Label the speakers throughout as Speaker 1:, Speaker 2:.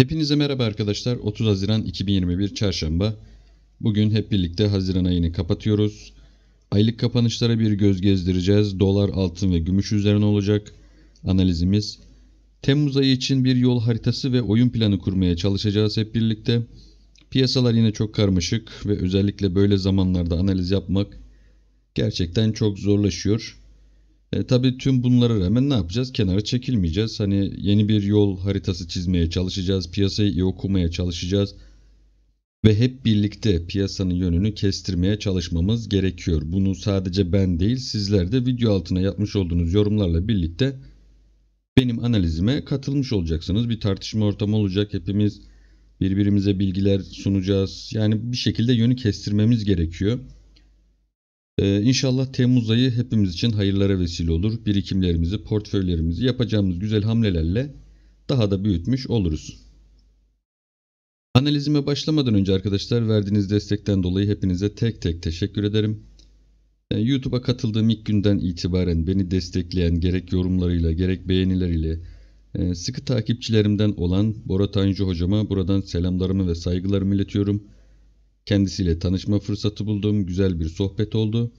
Speaker 1: Hepinize merhaba arkadaşlar. 30 Haziran 2021 Çarşamba. Bugün hep birlikte Haziran ayını kapatıyoruz. Aylık kapanışlara bir göz gezdireceğiz. Dolar, altın ve gümüş üzerine olacak analizimiz. Temmuz ayı için bir yol haritası ve oyun planı kurmaya çalışacağız hep birlikte. Piyasalar yine çok karmaşık ve özellikle böyle zamanlarda analiz yapmak gerçekten çok zorlaşıyor. E, tabii tüm bunlara rağmen ne yapacağız? Kenara çekilmeyeceğiz. Hani yeni bir yol haritası çizmeye çalışacağız. Piyasayı iyi okumaya çalışacağız. Ve hep birlikte piyasanın yönünü kestirmeye çalışmamız gerekiyor. Bunu sadece ben değil sizler de video altına yapmış olduğunuz yorumlarla birlikte benim analizime katılmış olacaksınız. Bir tartışma ortamı olacak. Hepimiz birbirimize bilgiler sunacağız. Yani bir şekilde yönü kestirmemiz gerekiyor. Ee, inşallah Temmuz ayı hepimiz için hayırlara vesile olur. Birikimlerimizi, portföylerimizi yapacağımız güzel hamlelerle daha da büyütmüş oluruz. Analizime başlamadan önce arkadaşlar verdiğiniz destekten dolayı hepinize tek tek teşekkür ederim. Ee, YouTube'a katıldığım ilk günden itibaren beni destekleyen gerek yorumlarıyla gerek beğenileriyle e, sıkı takipçilerimden olan Bora Tanju hocama buradan selamlarımı ve saygılarımı iletiyorum. Kendisiyle tanışma fırsatı buldum. Güzel bir sohbet oldu.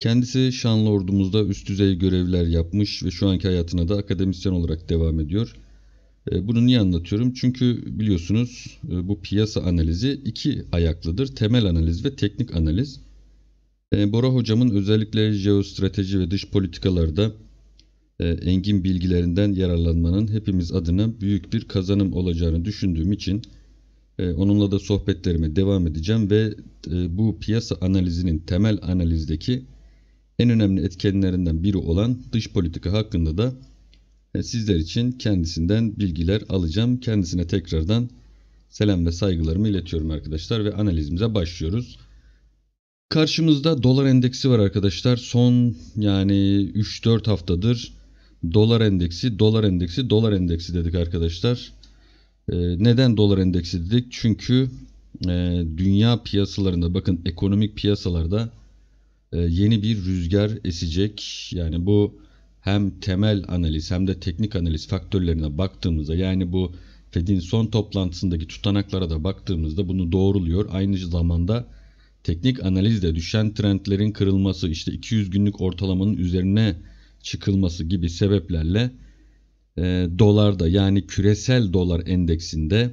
Speaker 1: Kendisi şanlı ordumuzda üst düzey görevler yapmış ve şu anki hayatına da akademisyen olarak devam ediyor. E, bunu niye anlatıyorum? Çünkü biliyorsunuz e, bu piyasa analizi iki ayaklıdır. Temel analiz ve teknik analiz. E, Bora hocamın özellikle jeostrateji ve dış politikalarda engin bilgilerinden yararlanmanın hepimiz adına büyük bir kazanım olacağını düşündüğüm için ee, onunla da sohbetlerime devam edeceğim ve e, bu piyasa analizinin temel analizdeki en önemli etkenlerinden biri olan dış politika hakkında da e, sizler için kendisinden bilgiler alacağım. Kendisine tekrardan selam ve saygılarımı iletiyorum arkadaşlar ve analizimize başlıyoruz. Karşımızda dolar endeksi var arkadaşlar. Son yani 3-4 haftadır dolar endeksi, dolar endeksi, dolar endeksi dedik arkadaşlar. Ee, neden dolar endeksi dedik? Çünkü e, dünya piyasalarında bakın ekonomik piyasalarda e, yeni bir rüzgar esecek. Yani bu hem temel analiz hem de teknik analiz faktörlerine baktığımızda yani bu Fed'in son toplantısındaki tutanaklara da baktığımızda bunu doğruluyor. Aynı zamanda teknik analizde düşen trendlerin kırılması işte 200 günlük ortalamanın üzerine çıkılması gibi sebeplerle e, dolarda yani küresel dolar endeksinde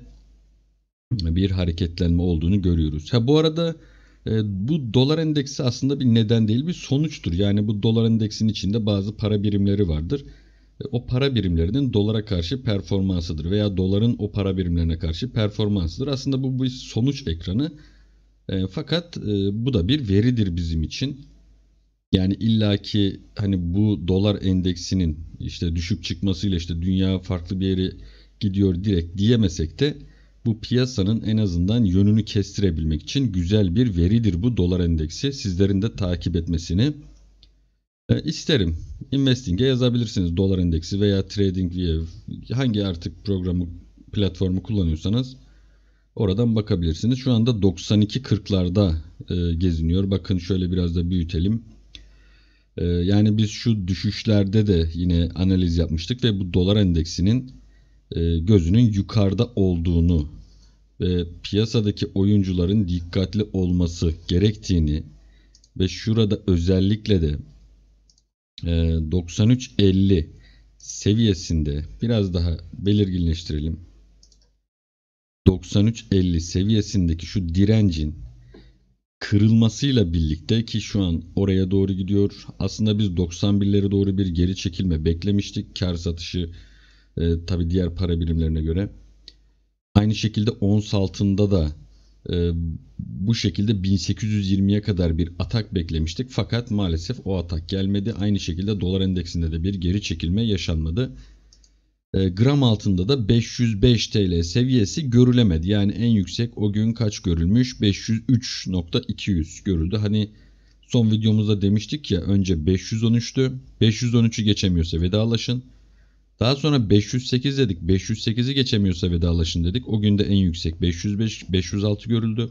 Speaker 1: bir hareketlenme olduğunu görüyoruz. Ha bu arada e, bu dolar endeksi aslında bir neden değil bir sonuçtur. Yani bu dolar endeksinin içinde bazı para birimleri vardır. E, o para birimlerinin dolara karşı performansıdır veya doların o para birimlerine karşı performansıdır. Aslında bu bir sonuç ekranı. E, fakat e, bu da bir veridir bizim için. Yani illaki hani bu dolar endeksinin işte düşüp çıkmasıyla işte dünya farklı bir yere gidiyor direkt diyemesek de bu piyasanın en azından yönünü kestirebilmek için güzel bir veridir bu dolar endeksi. Sizlerin de takip etmesini e, isterim. Investing'e yazabilirsiniz dolar endeksi veya TradingView hangi artık programı platformu kullanıyorsanız oradan bakabilirsiniz. Şu anda 92.40'larda e, geziniyor. Bakın şöyle biraz da büyütelim. Ee, yani biz şu düşüşlerde de yine analiz yapmıştık ve bu dolar endeksinin e, gözünün yukarıda olduğunu ve piyasadaki oyuncuların dikkatli olması gerektiğini ve şurada özellikle de 93.50 e, seviyesinde biraz daha belirginleştirelim. 93.50 seviyesindeki şu direncin kırılmasıyla birlikte ki şu an oraya doğru gidiyor. Aslında biz 91'lere doğru bir geri çekilme beklemiştik. Kar satışı e, tabii diğer para birimlerine göre. Aynı şekilde ons altında da e, bu şekilde 1820'ye kadar bir atak beklemiştik. Fakat maalesef o atak gelmedi. Aynı şekilde dolar endeksinde de bir geri çekilme yaşanmadı. E, gram altında da 505 TL seviyesi görülemedi. Yani en yüksek o gün kaç görülmüş? 503.200 görüldü. Hani son videomuzda demiştik ya önce 513'tü. 513'ü geçemiyorsa vedalaşın. Daha sonra 508 dedik. 508'i geçemiyorsa vedalaşın dedik. O günde en yüksek 505, 506 görüldü.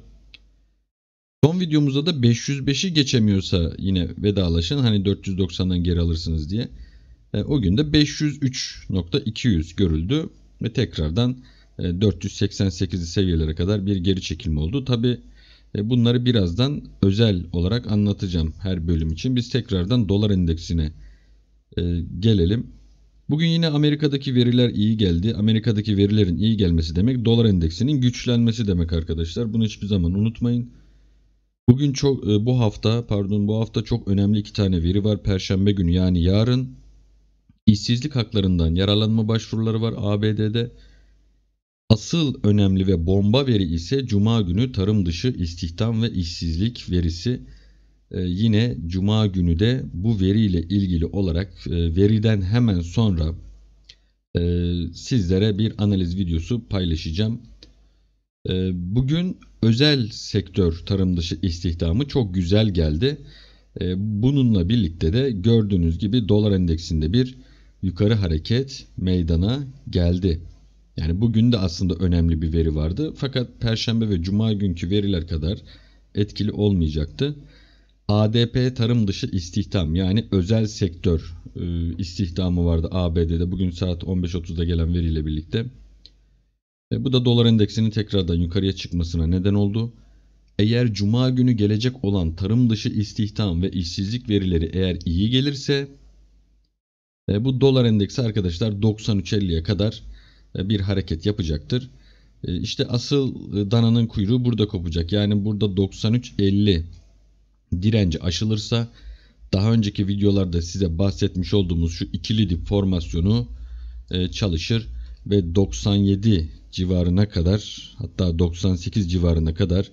Speaker 1: Son videomuzda da 505'i geçemiyorsa yine vedalaşın. Hani 490'dan geri alırsınız diye. E, o günde 503.200 görüldü ve tekrardan 488'li e, seviyelere kadar bir geri çekilme oldu. Tabi e, bunları birazdan özel olarak anlatacağım her bölüm için. Biz tekrardan dolar endeksine gelelim. Bugün yine Amerika'daki veriler iyi geldi. Amerika'daki verilerin iyi gelmesi demek dolar endeksinin güçlenmesi demek arkadaşlar. Bunu hiçbir zaman unutmayın. Bugün çok bu hafta pardon bu hafta çok önemli iki tane veri var. Perşembe günü yani yarın İşsizlik haklarından yaralanma başvuruları var ABD'de. Asıl önemli ve bomba veri ise cuma günü tarım dışı istihdam ve işsizlik verisi. Ee, yine cuma günü de bu veriyle ilgili olarak e, veriden hemen sonra e, sizlere bir analiz videosu paylaşacağım. E, bugün özel sektör tarım dışı istihdamı çok güzel geldi. Ee, bununla birlikte de gördüğünüz gibi dolar endeksinde bir yukarı hareket meydana geldi. Yani bugün de aslında önemli bir veri vardı. Fakat perşembe ve cuma günkü veriler kadar etkili olmayacaktı. ADP tarım dışı istihdam yani özel sektör e, istihdamı vardı ABD'de bugün saat 15.30'da gelen veriyle birlikte. E, bu da dolar endeksinin tekrardan yukarıya çıkmasına neden oldu. Eğer cuma günü gelecek olan tarım dışı istihdam ve işsizlik verileri eğer iyi gelirse e, bu dolar endeksi arkadaşlar 93.50'ye kadar e, bir hareket yapacaktır. E, işte asıl e, dananın kuyruğu burada kopacak. Yani burada 93.50 direnci aşılırsa daha önceki videolarda size bahsetmiş olduğumuz şu ikili dip formasyonu e, çalışır ve 97 civarına kadar hatta 98 civarına kadar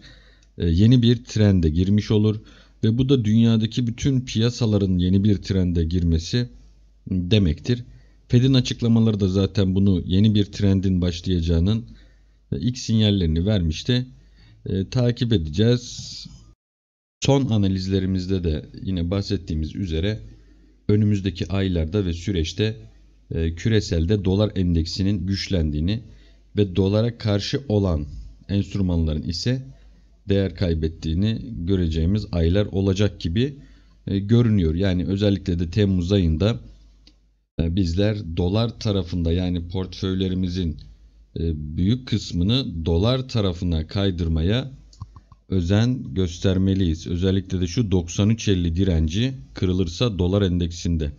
Speaker 1: e, yeni bir trende girmiş olur ve bu da dünyadaki bütün piyasaların yeni bir trende girmesi demektir. Fed'in açıklamaları da zaten bunu yeni bir trendin başlayacağının e, ilk sinyallerini vermişti. E, takip edeceğiz. Son analizlerimizde de yine bahsettiğimiz üzere önümüzdeki aylarda ve süreçte e, küreselde dolar endeksinin güçlendiğini ve dolara karşı olan enstrümanların ise değer kaybettiğini göreceğimiz aylar olacak gibi e, görünüyor. Yani özellikle de Temmuz ayında e, bizler dolar tarafında yani portföylerimizin e, büyük kısmını dolar tarafına kaydırmaya özen göstermeliyiz. Özellikle de şu 93.50 direnci kırılırsa dolar endeksinde.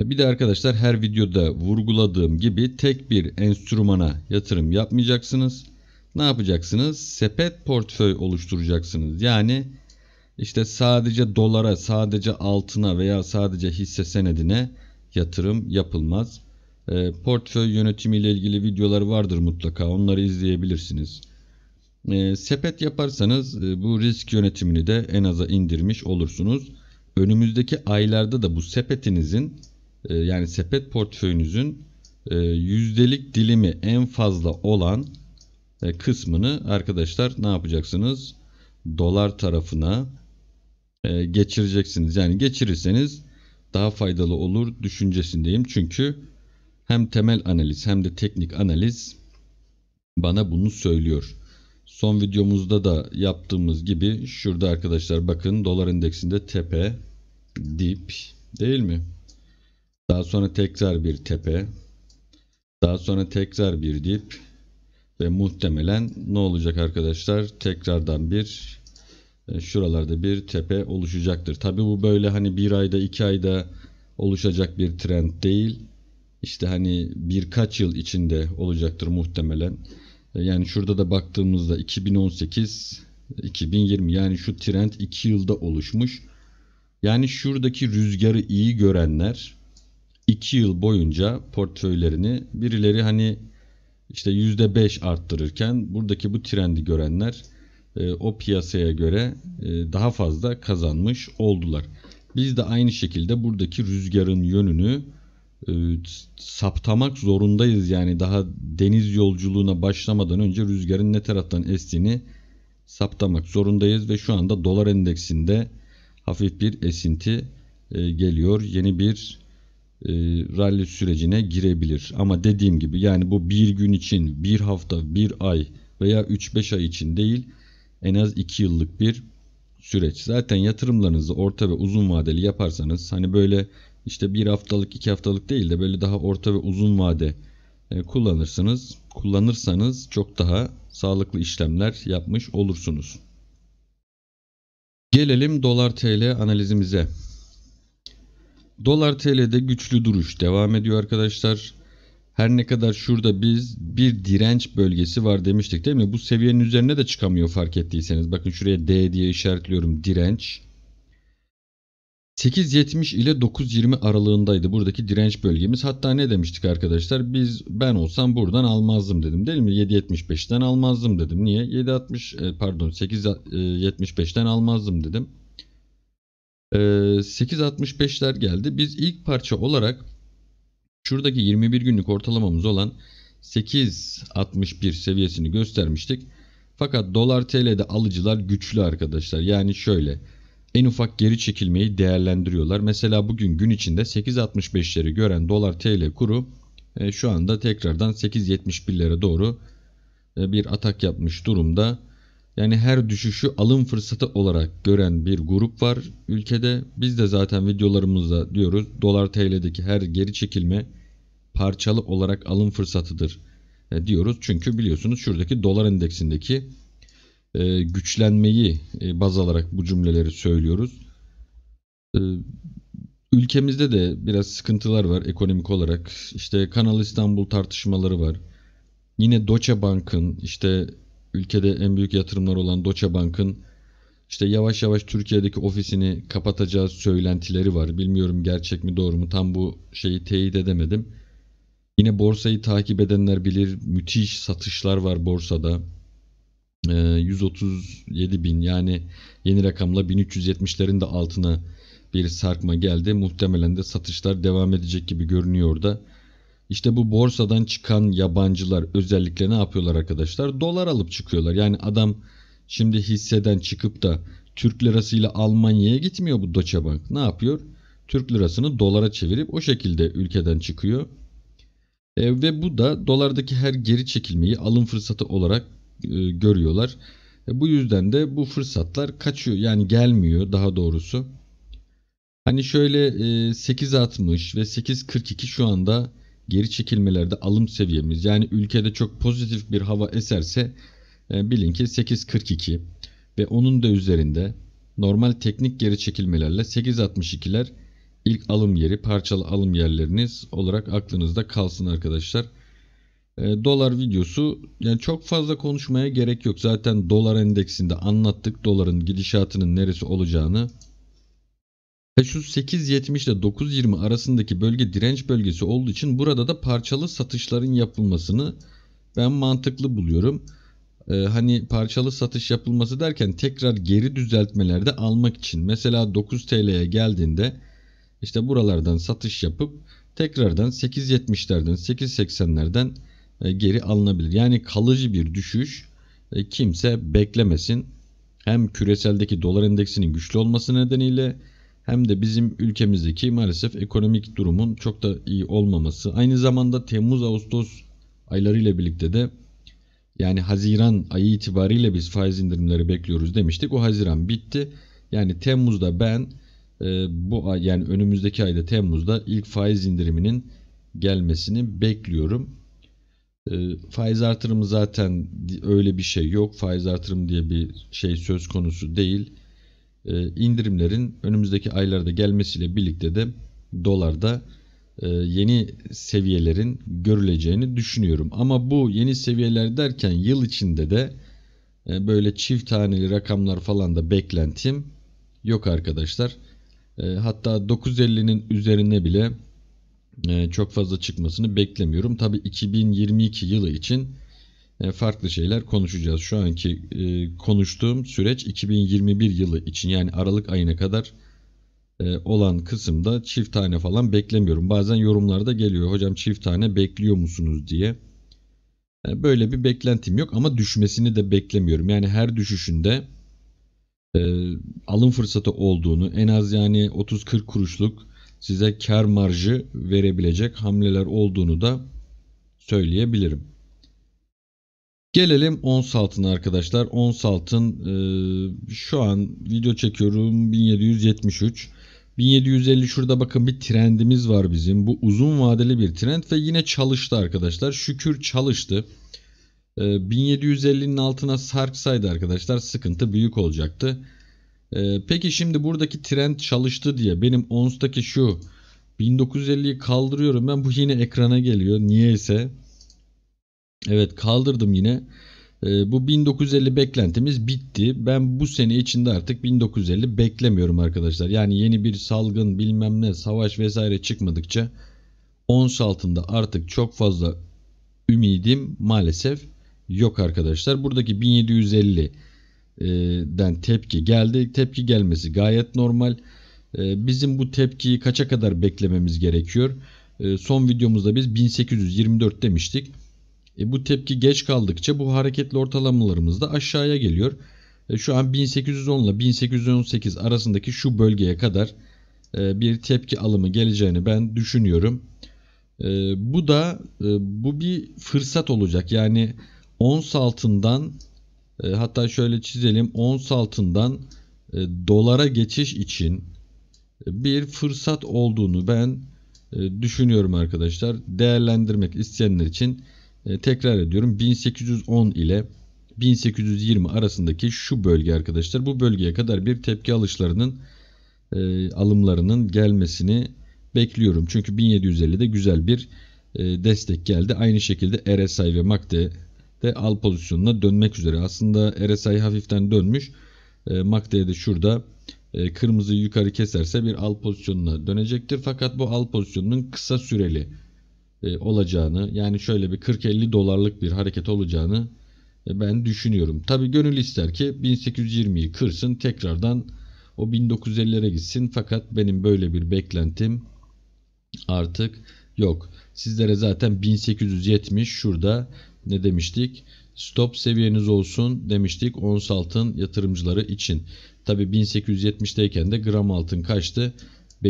Speaker 1: E, bir de arkadaşlar her videoda vurguladığım gibi tek bir enstrümana yatırım yapmayacaksınız. Ne yapacaksınız? Sepet portföy oluşturacaksınız. Yani işte sadece dolara, sadece altına veya sadece hisse senedine yatırım yapılmaz. E, portföy yönetimi ile ilgili videolar vardır mutlaka. Onları izleyebilirsiniz. E, sepet yaparsanız e, bu risk yönetimini de en aza indirmiş olursunuz. Önümüzdeki aylarda da bu sepetinizin e, yani sepet portföyünüzün e, yüzdelik dilimi en fazla olan e, kısmını arkadaşlar ne yapacaksınız? Dolar tarafına e, geçireceksiniz. Yani geçirirseniz daha faydalı olur düşüncesindeyim. Çünkü hem temel analiz hem de teknik analiz bana bunu söylüyor. Son videomuzda da yaptığımız gibi şurada arkadaşlar bakın dolar endeksinde tepe, dip değil mi? Daha sonra tekrar bir tepe, daha sonra tekrar bir dip ve muhtemelen ne olacak arkadaşlar? Tekrardan bir e, şuralarda bir tepe oluşacaktır. Tabi bu böyle hani bir ayda iki ayda oluşacak bir trend değil. İşte hani birkaç yıl içinde olacaktır muhtemelen. E, yani şurada da baktığımızda 2018 2020 yani şu trend 2 yılda oluşmuş. Yani şuradaki rüzgarı iyi görenler 2 yıl boyunca portföylerini birileri hani işte %5 arttırırken buradaki bu trendi görenler e, o piyasaya göre e, daha fazla kazanmış oldular. Biz de aynı şekilde buradaki rüzgarın yönünü e, saptamak zorundayız. Yani daha deniz yolculuğuna başlamadan önce rüzgarın ne taraftan estiğini saptamak zorundayız ve şu anda dolar endeksinde hafif bir esinti geliyor. Yeni bir rally sürecine girebilir. Ama dediğim gibi yani bu bir gün için, bir hafta, bir ay veya 3-5 ay için değil en az 2 yıllık bir süreç. Zaten yatırımlarınızı orta ve uzun vadeli yaparsanız hani böyle işte bir haftalık iki haftalık değil de böyle daha orta ve uzun vade e, kullanırsınız. Kullanırsanız çok daha sağlıklı işlemler yapmış olursunuz. Gelelim dolar TL analizimize. Dolar TL'de güçlü duruş devam ediyor arkadaşlar. Her ne kadar şurada biz bir direnç bölgesi var demiştik değil mi? Bu seviyenin üzerine de çıkamıyor fark ettiyseniz. Bakın şuraya D diye işaretliyorum direnç. 8.70 ile 9.20 aralığındaydı buradaki direnç bölgemiz. Hatta ne demiştik arkadaşlar? Biz ben olsam buradan almazdım dedim değil mi? 7.75'ten almazdım dedim. Niye? 7.60 e, pardon 8.75'ten almazdım dedim. 8.65'ler e, geldi. Biz ilk parça olarak Şuradaki 21 günlük ortalamamız olan 8.61 seviyesini göstermiştik. Fakat dolar TL'de alıcılar güçlü arkadaşlar. Yani şöyle en ufak geri çekilmeyi değerlendiriyorlar. Mesela bugün gün içinde 8.65'leri gören dolar TL kuru e, şu anda tekrardan 8.71'lere doğru e, bir atak yapmış durumda. Yani her düşüşü alım fırsatı olarak gören bir grup var ülkede. Biz de zaten videolarımızda diyoruz dolar TL'deki her geri çekilme parçalı olarak alım fırsatıdır e, diyoruz. Çünkü biliyorsunuz şuradaki dolar endeksindeki e, güçlenmeyi e, baz alarak bu cümleleri söylüyoruz. ülkemizde de biraz sıkıntılar var ekonomik olarak. İşte Kanal İstanbul tartışmaları var. Yine Deutsche Bank'ın işte ülkede en büyük yatırımlar olan Deutsche Bank'ın işte yavaş yavaş Türkiye'deki ofisini kapatacağı söylentileri var. Bilmiyorum gerçek mi doğru mu tam bu şeyi teyit edemedim. Yine borsayı takip edenler bilir müthiş satışlar var borsada. 137 ee, bin yani yeni rakamla 1370'lerin de altına bir sarkma geldi. Muhtemelen de satışlar devam edecek gibi görünüyor da. İşte bu borsadan çıkan yabancılar özellikle ne yapıyorlar arkadaşlar? Dolar alıp çıkıyorlar. Yani adam şimdi hisseden çıkıp da Türk lirasıyla Almanya'ya gitmiyor bu Deutsche Bank. Ne yapıyor? Türk lirasını dolara çevirip o şekilde ülkeden çıkıyor. E, ve bu da dolardaki her geri çekilmeyi alım fırsatı olarak e, görüyorlar. E, bu yüzden de bu fırsatlar kaçıyor. Yani gelmiyor daha doğrusu. Hani şöyle e, 8.60 ve 8.42 şu anda geri çekilmelerde alım seviyemiz yani ülkede çok pozitif bir hava eserse e, bilin ki 8.42 ve onun da üzerinde normal teknik geri çekilmelerle 8.62'ler ilk alım yeri parçalı alım yerleriniz olarak aklınızda kalsın arkadaşlar. E, dolar videosu yani çok fazla konuşmaya gerek yok. Zaten dolar endeksinde anlattık doların gidişatının neresi olacağını. Şu 8.70 ile 9.20 arasındaki bölge direnç bölgesi olduğu için burada da parçalı satışların yapılmasını ben mantıklı buluyorum. Ee, hani parçalı satış yapılması derken tekrar geri düzeltmelerde almak için mesela 9 TL'ye geldiğinde işte buralardan satış yapıp tekrardan 8.70'lerden 8.80'lerden e, geri alınabilir. Yani kalıcı bir düşüş e, kimse beklemesin. Hem küreseldeki dolar endeksinin güçlü olması nedeniyle hem de bizim ülkemizdeki maalesef ekonomik durumun çok da iyi olmaması. Aynı zamanda Temmuz-Ağustos ayları ile birlikte de yani Haziran ayı itibariyle biz faiz indirimleri bekliyoruz demiştik. O Haziran bitti. Yani Temmuz'da ben e, bu ay yani önümüzdeki ayda Temmuz'da ilk faiz indiriminin gelmesini bekliyorum. E, faiz artırımı zaten öyle bir şey yok. Faiz artırımı diye bir şey söz konusu değil. E, indirimlerin önümüzdeki aylarda gelmesiyle birlikte de dolarda e, yeni seviyelerin görüleceğini düşünüyorum. Ama bu yeni seviyeler derken yıl içinde de e, böyle çift taneli rakamlar falan da beklentim yok arkadaşlar. Hatta 950'nin üzerine bile çok fazla çıkmasını beklemiyorum. Tabi 2022 yılı için e, farklı şeyler konuşacağız. Şu anki e, konuştuğum süreç 2021 yılı için yani Aralık ayına kadar e, olan kısımda çift tane falan beklemiyorum. Bazen yorumlarda geliyor hocam çift tane bekliyor musunuz diye. böyle bir beklentim yok ama düşmesini de beklemiyorum. Yani her düşüşünde alım fırsatı olduğunu en az yani 30-40 kuruşluk size kar marjı verebilecek hamleler olduğunu da söyleyebilirim. Gelelim ons altına arkadaşlar. Ons altın e, şu an video çekiyorum 1773. 1750 şurada bakın bir trendimiz var bizim. Bu uzun vadeli bir trend ve yine çalıştı arkadaşlar. Şükür çalıştı. E, 1750'nin altına sarksaydı arkadaşlar sıkıntı büyük olacaktı. E, peki şimdi buradaki trend çalıştı diye benim ons'taki şu 1950'yi kaldırıyorum ben bu yine ekrana geliyor. Niyeyse ise Evet kaldırdım yine. E, bu 1950 beklentimiz bitti. Ben bu sene içinde artık 1950 beklemiyorum arkadaşlar. Yani yeni bir salgın bilmem ne savaş vesaire çıkmadıkça ons altında artık çok fazla ümidim maalesef yok arkadaşlar. Buradaki 1750 den tepki geldi. Tepki gelmesi gayet normal. Ee, bizim bu tepkiyi kaça kadar beklememiz gerekiyor? Ee, son videomuzda biz 1824 demiştik. E, bu tepki geç kaldıkça bu hareketli ortalamalarımız da aşağıya geliyor. E, şu an 1810 ile 1818 arasındaki şu bölgeye kadar e, bir tepki alımı geleceğini ben düşünüyorum. E, bu da e, bu bir fırsat olacak. Yani ons altından e, hatta şöyle çizelim ons altından e, dolara geçiş için e, bir fırsat olduğunu ben e, düşünüyorum arkadaşlar. Değerlendirmek isteyenler için e, tekrar ediyorum 1810 ile 1820 arasındaki şu bölge arkadaşlar bu bölgeye kadar bir tepki alışlarının e, alımlarının gelmesini bekliyorum. Çünkü 1750'de güzel bir e, destek geldi. Aynı şekilde RSI ve MACD de al pozisyonuna dönmek üzere. Aslında RSI hafiften dönmüş. E, MACD de şurada e, kırmızı yukarı keserse bir al pozisyonuna dönecektir. Fakat bu al pozisyonunun kısa süreli e, olacağını yani şöyle bir 40-50 dolarlık bir hareket olacağını e, ben düşünüyorum. Tabi gönül ister ki 1820'yi kırsın tekrardan o 1950'lere gitsin fakat benim böyle bir beklentim artık yok. Sizlere zaten 1870 şurada ne demiştik? Stop seviyeniz olsun demiştik ons altın yatırımcıları için. Tabi 1870'teyken de gram altın kaçtı?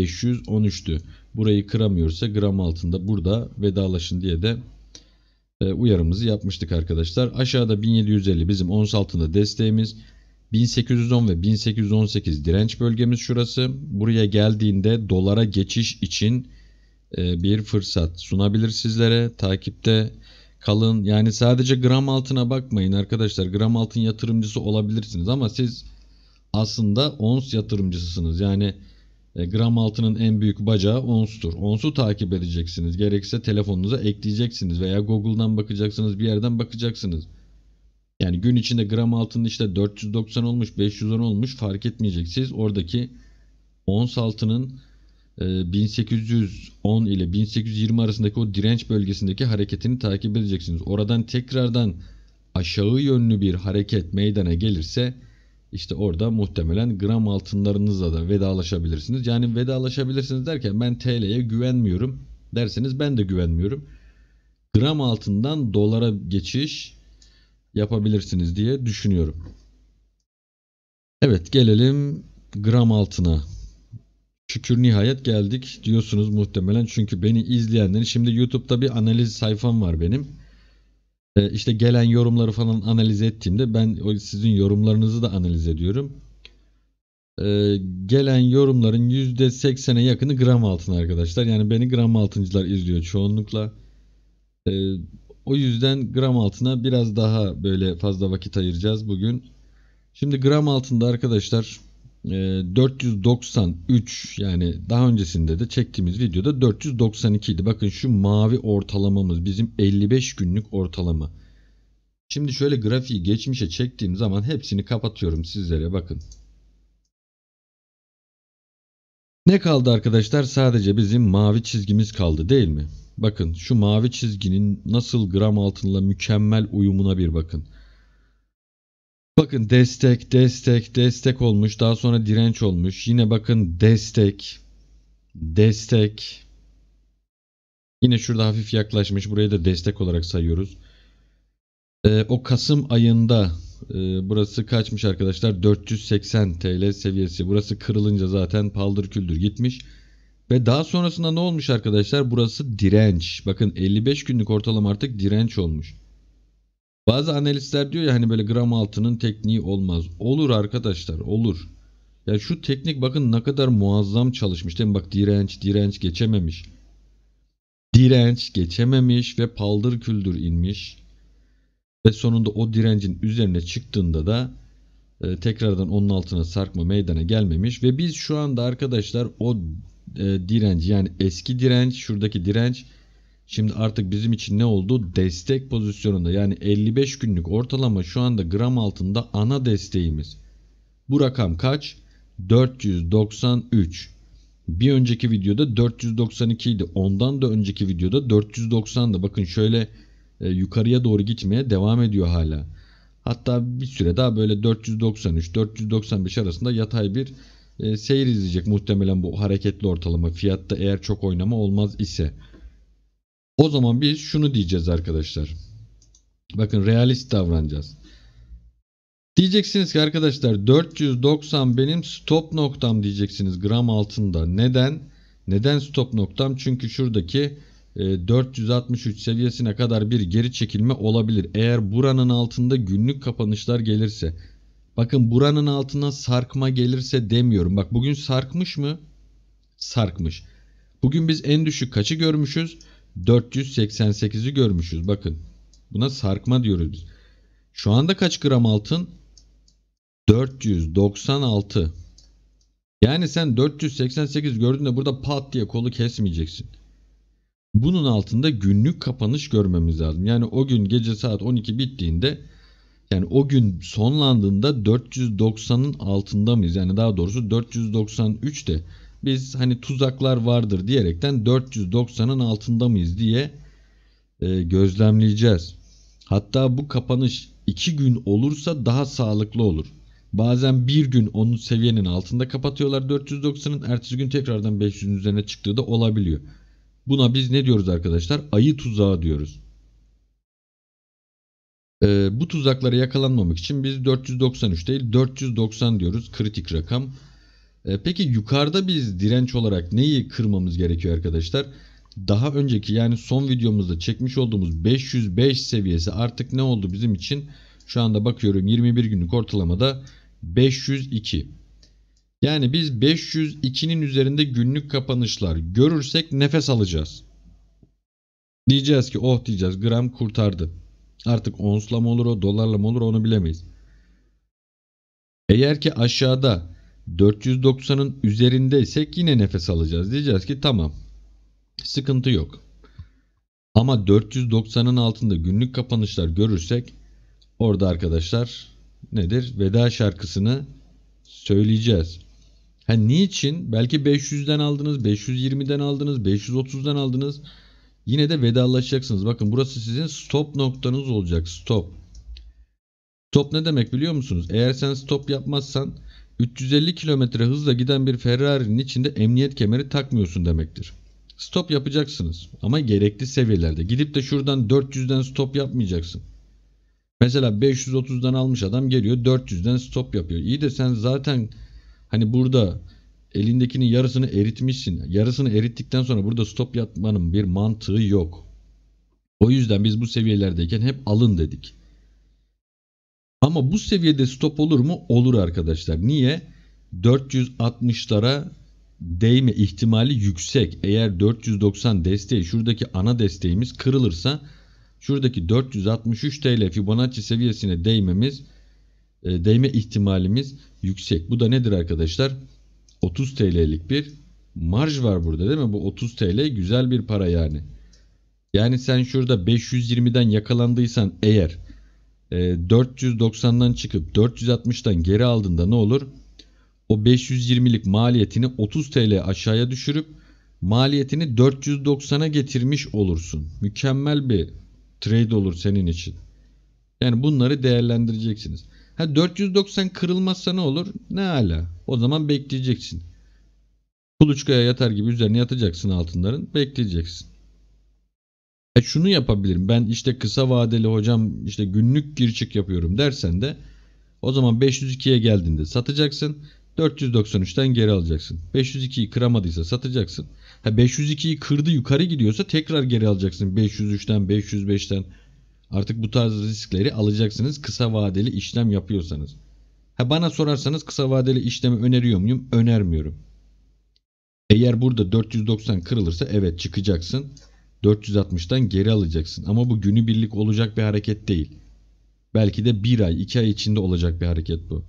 Speaker 1: 513'tü. Burayı kıramıyorsa gram altında burada vedalaşın diye de e, uyarımızı yapmıştık arkadaşlar. Aşağıda 1750 bizim ons altında desteğimiz. 1810 ve 1818 direnç bölgemiz şurası. Buraya geldiğinde dolara geçiş için e, bir fırsat sunabilir sizlere. Takipte kalın. Yani sadece gram altına bakmayın arkadaşlar. Gram altın yatırımcısı olabilirsiniz ama siz aslında ons yatırımcısısınız. Yani e, gram altının en büyük bacağı onstur. Onsu takip edeceksiniz. Gerekirse telefonunuza ekleyeceksiniz veya Google'dan bakacaksınız, bir yerden bakacaksınız. Yani gün içinde gram altın işte 490 olmuş, 510 olmuş fark etmeyecek. Siz oradaki ons altının 1810 e, ile 1820 arasındaki o direnç bölgesindeki hareketini takip edeceksiniz. Oradan tekrardan aşağı yönlü bir hareket meydana gelirse işte orada muhtemelen gram altınlarınızla da vedalaşabilirsiniz. Yani vedalaşabilirsiniz derken ben TL'ye güvenmiyorum derseniz ben de güvenmiyorum. Gram altından dolara geçiş yapabilirsiniz diye düşünüyorum. Evet gelelim gram altına. Şükür nihayet geldik diyorsunuz muhtemelen çünkü beni izleyenlerin şimdi YouTube'da bir analiz sayfam var benim e, işte gelen yorumları falan analiz ettiğimde ben sizin yorumlarınızı da analiz ediyorum. E, gelen yorumların %80'e yakını gram altın arkadaşlar. Yani beni gram altıncılar izliyor çoğunlukla. E, o yüzden gram altına biraz daha böyle fazla vakit ayıracağız bugün. Şimdi gram altında arkadaşlar 493 ee, yani daha öncesinde de çektiğimiz videoda 492 idi. Bakın şu mavi ortalamamız bizim 55 günlük ortalama. Şimdi şöyle grafiği geçmişe çektiğim zaman hepsini kapatıyorum sizlere bakın. Ne kaldı arkadaşlar? Sadece bizim mavi çizgimiz kaldı değil mi? Bakın şu mavi çizginin nasıl gram altınla mükemmel uyumuna bir bakın. Bakın destek, destek, destek olmuş. Daha sonra direnç olmuş. Yine bakın destek, destek. Yine şurada hafif yaklaşmış. Burayı da destek olarak sayıyoruz. Ee, o Kasım ayında e, burası kaçmış arkadaşlar? 480 TL seviyesi. Burası kırılınca zaten paldır küldür gitmiş. Ve daha sonrasında ne olmuş arkadaşlar? Burası direnç. Bakın 55 günlük ortalama artık direnç olmuş. Bazı analistler diyor ya hani böyle gram altının tekniği olmaz. Olur arkadaşlar olur. Ya şu teknik bakın ne kadar muazzam çalışmış değil mi? Bak direnç direnç geçememiş. Direnç geçememiş ve paldır küldür inmiş. Ve sonunda o direncin üzerine çıktığında da e, tekrardan onun altına sarkma meydana gelmemiş. Ve biz şu anda arkadaşlar o e, direnç yani eski direnç şuradaki direnç Şimdi artık bizim için ne oldu? Destek pozisyonunda yani 55 günlük ortalama şu anda gram altında ana desteğimiz. Bu rakam kaç? 493. Bir önceki videoda 492 idi. Ondan da önceki videoda 490'da. Bakın şöyle e, yukarıya doğru gitmeye devam ediyor hala. Hatta bir süre daha böyle 493-495 arasında yatay bir e, seyir izleyecek muhtemelen bu hareketli ortalama. Fiyatta eğer çok oynama olmaz ise. O zaman biz şunu diyeceğiz arkadaşlar. Bakın realist davranacağız. Diyeceksiniz ki arkadaşlar 490 benim stop noktam diyeceksiniz gram altında. Neden? Neden stop noktam? Çünkü şuradaki 463 e, seviyesine kadar bir geri çekilme olabilir. Eğer buranın altında günlük kapanışlar gelirse. Bakın buranın altına sarkma gelirse demiyorum. Bak bugün sarkmış mı? Sarkmış. Bugün biz en düşük kaçı görmüşüz? 488'i görmüşüz. Bakın buna sarkma diyoruz biz. Şu anda kaç gram altın? 496. Yani sen 488 gördüğünde burada pat diye kolu kesmeyeceksin. Bunun altında günlük kapanış görmemiz lazım. Yani o gün gece saat 12 bittiğinde yani o gün sonlandığında 490'ın altında mıyız? Yani daha doğrusu 493 de biz hani tuzaklar vardır diyerekten 490'ın altında mıyız diye e, gözlemleyeceğiz. Hatta bu kapanış 2 gün olursa daha sağlıklı olur. Bazen bir gün onun seviyenin altında kapatıyorlar 490'ın. Ertesi gün tekrardan 500'ün üzerine çıktığı da olabiliyor. Buna biz ne diyoruz arkadaşlar? Ayı tuzağı diyoruz. Ee, bu tuzaklara yakalanmamak için biz 493 değil 490 diyoruz kritik rakam. E, peki yukarıda biz direnç olarak neyi kırmamız gerekiyor arkadaşlar? Daha önceki yani son videomuzda çekmiş olduğumuz 505 seviyesi artık ne oldu bizim için? Şu anda bakıyorum 21 günlük ortalamada 502. Yani biz 502'nin üzerinde günlük kapanışlar görürsek nefes alacağız. Diyeceğiz ki oh diyeceğiz gram kurtardı. Artık onsla mı olur o dolarla mı olur onu bilemeyiz. Eğer ki aşağıda 490'ın üzerindeysek yine nefes alacağız. Diyeceğiz ki tamam sıkıntı yok. Ama 490'ın altında günlük kapanışlar görürsek orada arkadaşlar nedir? Veda şarkısını söyleyeceğiz. Ha niçin? Belki 500'den aldınız, 520'den aldınız, 530'dan aldınız. Yine de vedalaşacaksınız. Bakın burası sizin stop noktanız olacak. Stop. Stop ne demek biliyor musunuz? Eğer sen stop yapmazsan 350 km hızla giden bir Ferrari'nin içinde emniyet kemeri takmıyorsun demektir. Stop yapacaksınız ama gerekli seviyelerde. Gidip de şuradan 400'den stop yapmayacaksın. Mesela 530'dan almış adam geliyor 400'den stop yapıyor. İyi de sen zaten hani burada elindekinin yarısını eritmişsin. Yarısını erittikten sonra burada stop yapmanın bir mantığı yok. O yüzden biz bu seviyelerdeyken hep alın dedik. Ama bu seviyede stop olur mu? Olur arkadaşlar. Niye? 460'lara değme ihtimali yüksek. Eğer 490 desteği şuradaki ana desteğimiz kırılırsa şuradaki 463 TL Fibonacci seviyesine değmemiz e, değme ihtimalimiz yüksek. Bu da nedir arkadaşlar? 30 TL'lik bir marj var burada değil mi? Bu 30 TL güzel bir para yani. Yani sen şurada 520'den yakalandıysan eğer 490'dan ee, çıkıp 460'dan geri aldığında ne olur? O 520'lik maliyetini 30 TL aşağıya düşürüp maliyetini 490'a getirmiş olursun. Mükemmel bir trade olur senin için. Yani bunları değerlendireceksiniz. Ha 490 kırılmazsa ne olur? Ne hala? O zaman bekleyeceksin. Kuluçkaya yatar gibi üzerine yatacaksın altınların. Bekleyeceksin. E şunu yapabilirim. Ben işte kısa vadeli hocam işte günlük gir çık yapıyorum dersen de o zaman 502'ye geldiğinde satacaksın. 493'ten geri alacaksın. 502'yi kıramadıysa satacaksın. Ha 502'yi kırdı yukarı gidiyorsa tekrar geri alacaksın. 503'ten 505'ten. Artık bu tarz riskleri alacaksınız kısa vadeli işlem yapıyorsanız. Ha bana sorarsanız kısa vadeli işlemi öneriyor muyum? Önermiyorum. Eğer burada 490 kırılırsa evet çıkacaksın. 460'tan geri alacaksın. Ama bu günü birlik olacak bir hareket değil. Belki de bir ay, iki ay içinde olacak bir hareket bu.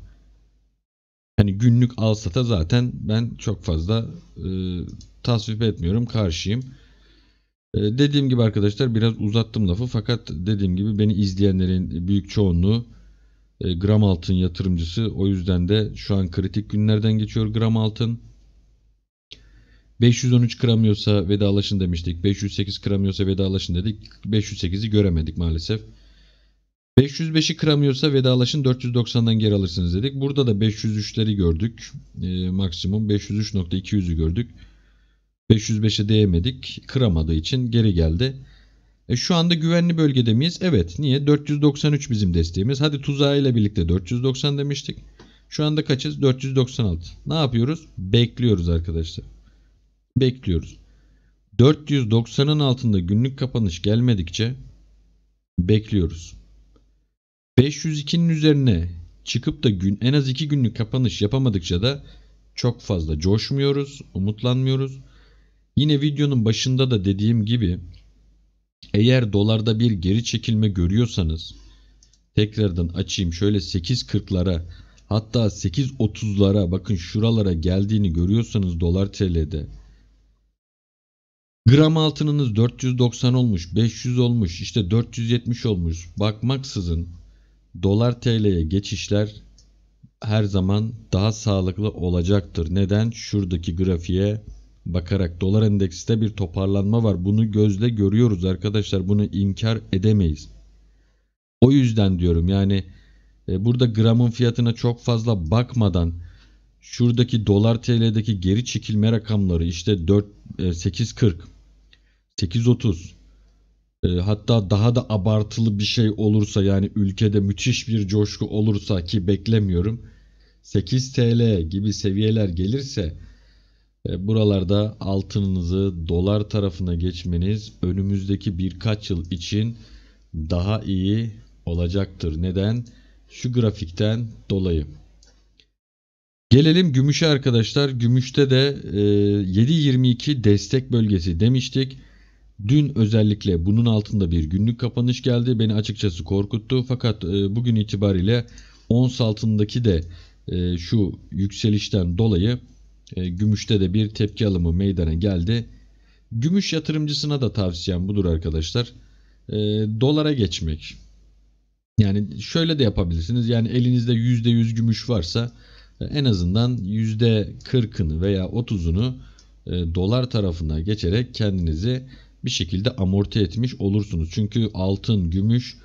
Speaker 1: Hani günlük al sata zaten ben çok fazla e, tasvip etmiyorum. Karşıyım. E, dediğim gibi arkadaşlar biraz uzattım lafı fakat dediğim gibi beni izleyenlerin büyük çoğunluğu e, gram altın yatırımcısı. O yüzden de şu an kritik günlerden geçiyor gram altın. 513 kıramıyorsa vedalaşın demiştik. 508 kıramıyorsa vedalaşın dedik. 508'i göremedik maalesef. 505'i kıramıyorsa vedalaşın 490'dan geri alırsınız dedik. Burada da 503'leri gördük. E, maksimum 503.200'ü gördük. 505'e değemedik. Kıramadığı için geri geldi. E, şu anda güvenli bölgede miyiz? Evet. Niye? 493 bizim desteğimiz. Hadi tuzağı birlikte 490 demiştik. Şu anda kaçız? 496. Ne yapıyoruz? Bekliyoruz arkadaşlar bekliyoruz. 490'ın altında günlük kapanış gelmedikçe bekliyoruz. 502'nin üzerine çıkıp da gün en az 2 günlük kapanış yapamadıkça da çok fazla coşmuyoruz, umutlanmıyoruz. Yine videonun başında da dediğim gibi eğer dolarda bir geri çekilme görüyorsanız tekrardan açayım şöyle 8.40'lara hatta 8.30'lara bakın şuralara geldiğini görüyorsanız dolar TL'de Gram altınınız 490 olmuş, 500 olmuş, işte 470 olmuş. Bakmaksızın dolar TL'ye geçişler her zaman daha sağlıklı olacaktır. Neden? Şuradaki grafiğe bakarak dolar endekste bir toparlanma var. Bunu gözle görüyoruz arkadaşlar. Bunu inkar edemeyiz. O yüzden diyorum yani e, burada gramın fiyatına çok fazla bakmadan şuradaki dolar TL'deki geri çekilme rakamları işte 4 840 e, 8.30. E, ee, hatta daha da abartılı bir şey olursa yani ülkede müthiş bir coşku olursa ki beklemiyorum. 8 TL gibi seviyeler gelirse e, buralarda altınınızı dolar tarafına geçmeniz önümüzdeki birkaç yıl için daha iyi olacaktır. Neden? Şu grafikten dolayı. Gelelim gümüşe arkadaşlar. Gümüşte de e, 7.22 destek bölgesi demiştik. Dün özellikle bunun altında bir günlük kapanış geldi. Beni açıkçası korkuttu. Fakat e, bugün itibariyle ons altındaki de e, şu yükselişten dolayı e, gümüşte de bir tepki alımı meydana geldi. Gümüş yatırımcısına da tavsiyem budur arkadaşlar. dolara geçmek. Yani şöyle de yapabilirsiniz. Yani elinizde %100 gümüş varsa en azından %40'ını veya 30'unu dolar tarafına geçerek kendinizi bir şekilde amorti etmiş olursunuz. Çünkü altın, gümüş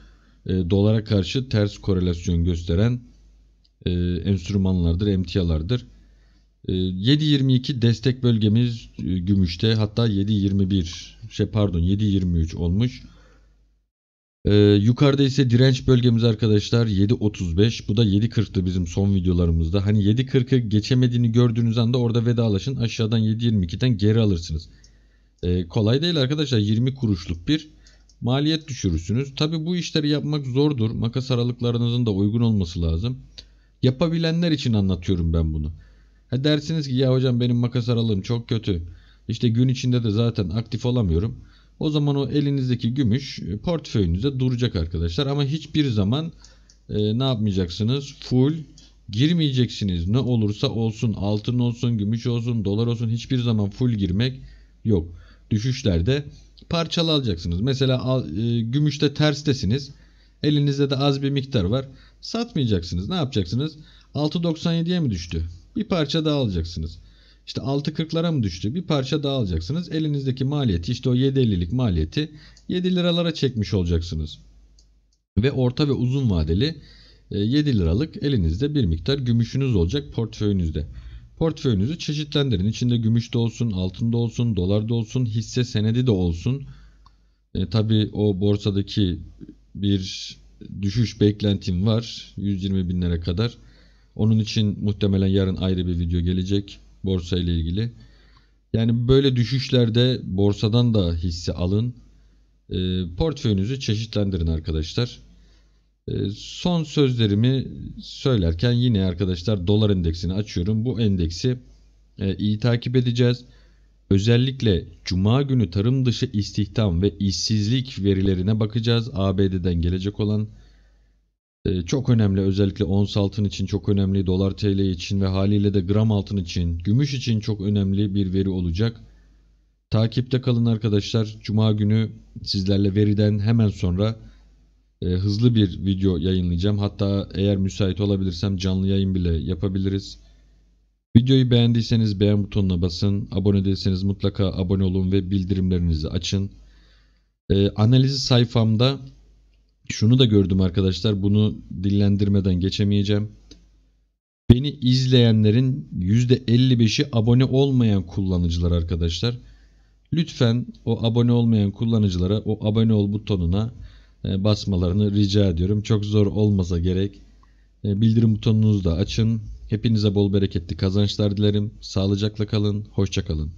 Speaker 1: e, dolara karşı ters korelasyon gösteren e, enstrümanlardır, emtialardır. E, 7.22 destek bölgemiz e, gümüşte hatta 7.21 şey pardon 7.23 olmuş. E, yukarıda ise direnç bölgemiz arkadaşlar 7.35 bu da 7.40'tı bizim son videolarımızda. Hani 7.40'ı geçemediğini gördüğünüz anda orada vedalaşın aşağıdan 7.22'den geri alırsınız. E, kolay değil arkadaşlar 20 kuruşluk bir maliyet düşürürsünüz. Tabi bu işleri yapmak zordur. Makas aralıklarınızın da uygun olması lazım. Yapabilenler için anlatıyorum ben bunu. Ha dersiniz ki ya hocam benim makas aralığım çok kötü. İşte gün içinde de zaten aktif olamıyorum. O zaman o elinizdeki gümüş e, portföyünüze duracak arkadaşlar. Ama hiçbir zaman e, ne yapmayacaksınız? Full girmeyeceksiniz. Ne olursa olsun altın olsun, gümüş olsun, dolar olsun hiçbir zaman full girmek yok düşüşlerde parçalı alacaksınız. Mesela e, gümüşte terstesiniz. Elinizde de az bir miktar var. Satmayacaksınız. Ne yapacaksınız? 6.97'ye mi düştü? Bir parça daha alacaksınız. İşte 6.40'lara mı düştü? Bir parça daha alacaksınız. Elinizdeki maliyeti işte o 7.50'lik maliyeti 7 liralara çekmiş olacaksınız. Ve orta ve uzun vadeli 7 e, liralık elinizde bir miktar gümüşünüz olacak portföyünüzde. Portföyünüzü çeşitlendirin. İçinde gümüş de olsun, altın da olsun, dolar da olsun, hisse senedi de olsun. E, tabii o borsadaki bir düşüş beklentim var. 120 binlere kadar. Onun için muhtemelen yarın ayrı bir video gelecek borsa ile ilgili. Yani böyle düşüşlerde borsadan da hisse alın. E, portföyünüzü çeşitlendirin arkadaşlar. Ee, son sözlerimi söylerken yine arkadaşlar dolar endeksini açıyorum. Bu endeksi e, iyi takip edeceğiz. Özellikle cuma günü tarım dışı istihdam ve işsizlik verilerine bakacağız. ABD'den gelecek olan e, çok önemli özellikle ons altın için çok önemli, dolar TL için ve haliyle de gram altın için, gümüş için çok önemli bir veri olacak. Takipte kalın arkadaşlar. Cuma günü sizlerle veriden hemen sonra e, hızlı bir video yayınlayacağım. Hatta eğer müsait olabilirsem canlı yayın bile yapabiliriz. Videoyu beğendiyseniz beğen butonuna basın. Abone değilseniz mutlaka abone olun ve bildirimlerinizi açın. E, analizi sayfamda şunu da gördüm arkadaşlar. Bunu dillendirmeden geçemeyeceğim. Beni izleyenlerin %55'i abone olmayan kullanıcılar arkadaşlar. Lütfen o abone olmayan kullanıcılara o abone ol butonuna e, basmalarını rica ediyorum. Çok zor olmasa gerek. E, bildirim butonunuzu da açın. Hepinize bol bereketli kazançlar dilerim. Sağlıcakla kalın. Hoşçakalın.